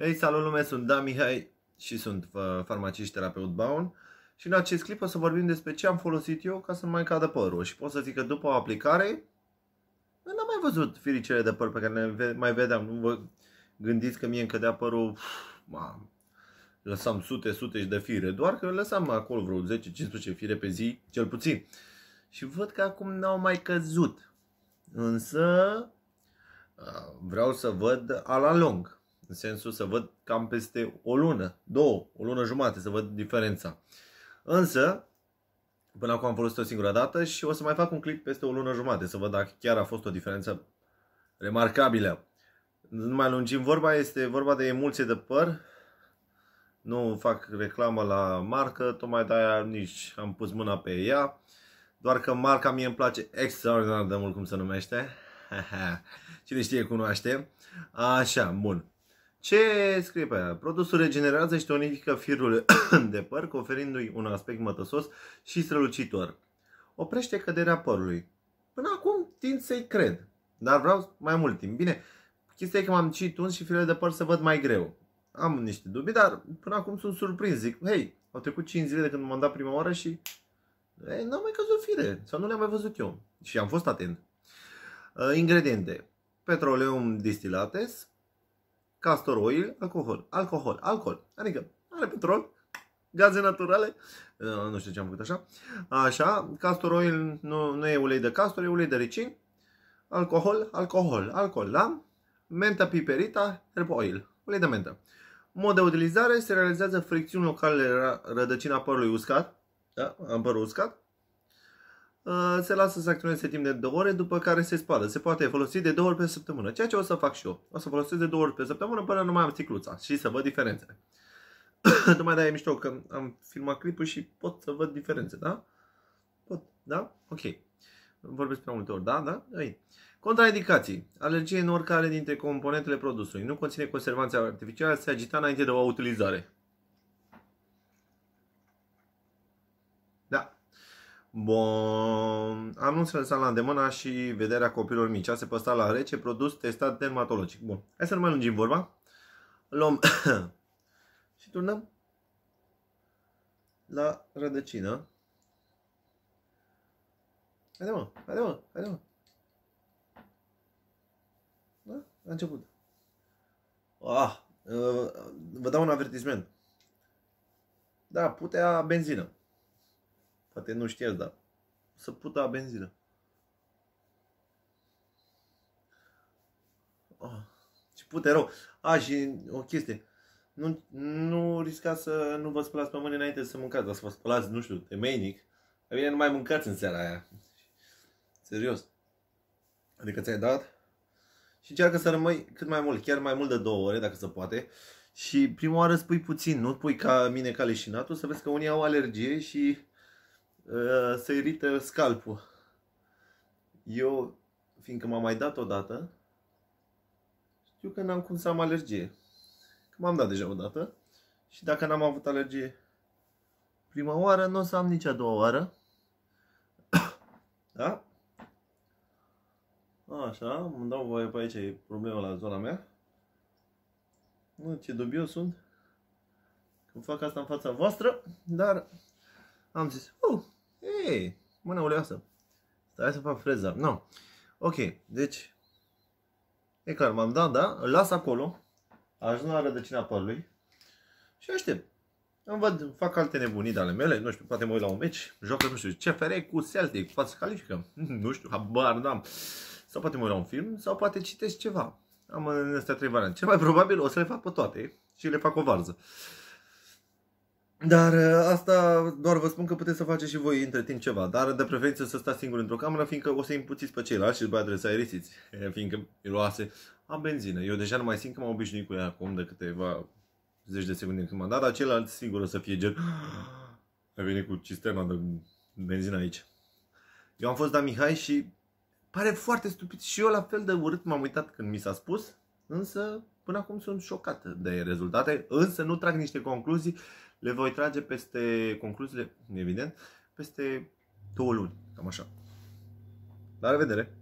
Ei, salut lume, sunt Dan Mihai și sunt uh, farmacist terapeut Baun și în acest clip o să vorbim despre ce am folosit eu ca să nu mai cadă părul și pot să zic că după o aplicare n-am mai văzut firicele de păr pe care le mai vedeam, nu vă gândiți că mie încă cădea părul, mam, lăsam sute, sute de fire, doar că lăsam acolo vreo 10-15 fire pe zi, cel puțin. Și văd că acum n-au mai căzut. Însă uh, vreau să văd ala lung în sensul să văd cam peste o lună, două, o lună jumate, să văd diferența. Însă, până acum am folosit o singură dată și o să mai fac un clip peste o lună jumate, să văd dacă chiar a fost o diferență remarcabilă. Nu mai lungim vorba, este vorba de emulsie de păr. Nu fac reclamă la marcă, tocmai de-aia nici am pus mâna pe ea. Doar că marca mie îmi place extraordinar de mult cum se numește. Cine știe, cunoaște. Așa, bun. Ce scrie pe aia? Produsul regenerează și tonifică firul de păr, conferindu-i un aspect mătăsos și strălucitor. Oprește căderea părului. Până acum tind să-i cred, dar vreau mai mult timp. Bine, chestia e că m-am citit un și firele de păr să văd mai greu. Am niște dubii, dar până acum sunt surprins. Zic, hei, au trecut 5 zile de când m-am dat prima oară și ei, n-am mai căzut fire sau nu le-am mai văzut eu. Și am fost atent. Uh, ingrediente. Petroleum distilates, castor oil, alcohol, alcohol, alcool. Adică are petrol, gaze naturale, uh, nu știu ce am făcut așa. Așa, castor oil nu, nu e ulei de castor, e ulei de ricin. Alcohol, alcohol, alcool, da? Menta piperita, herb oil, ulei de mentă. Mod de utilizare, se realizează fricțiuni locale la rădăcina părului uscat, da? Am părul uscat, Uh, se lasă să acționeze timp de două ore, după care se spală. Se poate folosi de două ori pe săptămână, ceea ce o să fac și eu. O să folosesc de două ori pe săptămână până nu mai am ticluța și să văd diferențele. Tocmai de-aia e mișto că am filmat clipul și pot să văd diferențe, da? Pot, da? Ok. Vorbesc prea multe ori, da? Da? Ei. Contraindicații. Alergie în oricare dintre componentele produsului. Nu conține conservanțe artificiale, se agita înainte de o utilizare. Bun. Anunțele sunt la îndemâna și vederea copilor mici. A se păstra la rece, produs testat dermatologic. Bun. Hai să nu mai lungim vorba. Luăm și turnăm la rădăcină. Haide mă, haide mă, haide mă. Da? A început. Ah, uh, vă dau un avertisment. Da, putea benzină. Poate nu știați, dar să puta benzină. Oh, ce pute rău. A, și o chestie. Nu, nu riscați să nu vă spălați pe mâini înainte să mâncați, dar să vă spălați, nu știu, temeinic. Mai bine nu mai mâncați în seara aia. Serios. Adică ți-ai dat și încearcă să rămâi cât mai mult, chiar mai mult de două ore, dacă se poate. Și prima oară spui puțin, nu pui ca mine ca leșinatul, să vezi că unii au alergie și Eh, se irită scalpul. Eu, fiindcă m-am mai dat odată, știu că n-am cum să am alergie. Că m-am dat deja odată și dacă n-am avut alergie prima oară, nu o să am nici a doua oară. da? Așa, îmi dau voie pe aici, e problema la zona mea. Nu, ce dubios sunt. Când fac asta în fața voastră, dar am zis, oh, hei, mâna uleasă. Stai să fac freza. No. Ok, deci, e clar, m-am dat, da, îl las acolo, ajung la rădăcina părului și aștept. Îmi văd, fac alte nebunii de ale mele, nu știu, poate mă uit la un meci, joacă, nu știu, CFR cu Celtic, poate se califică, nu știu, habar n-am. Sau poate mă uit la un film, sau poate citesc ceva. Am în astea trei variante. Cel mai probabil o să le fac pe toate și le fac o varză. Dar uh, asta doar vă spun că puteți să faceți și voi între timp ceva, dar de preferință să stați singur într-o cameră, fiindcă o să impuțiți pe ceilalți și după aceea trebuie să aerisiți, fiindcă luase a benzină. Eu deja nu mai simt că m-am obișnuit cu ea acum de câteva zeci de secunde când m-am dat, dar celălalt sigur o să fie gen... A venit cu cisterna de benzină aici. Eu am fost la Mihai și pare foarte stupid și eu la fel de urât m-am uitat când mi s-a spus, însă Până acum sunt șocat de rezultate, însă nu trag niște concluzii, le voi trage peste concluziile, evident, peste două luni, cam așa. La revedere!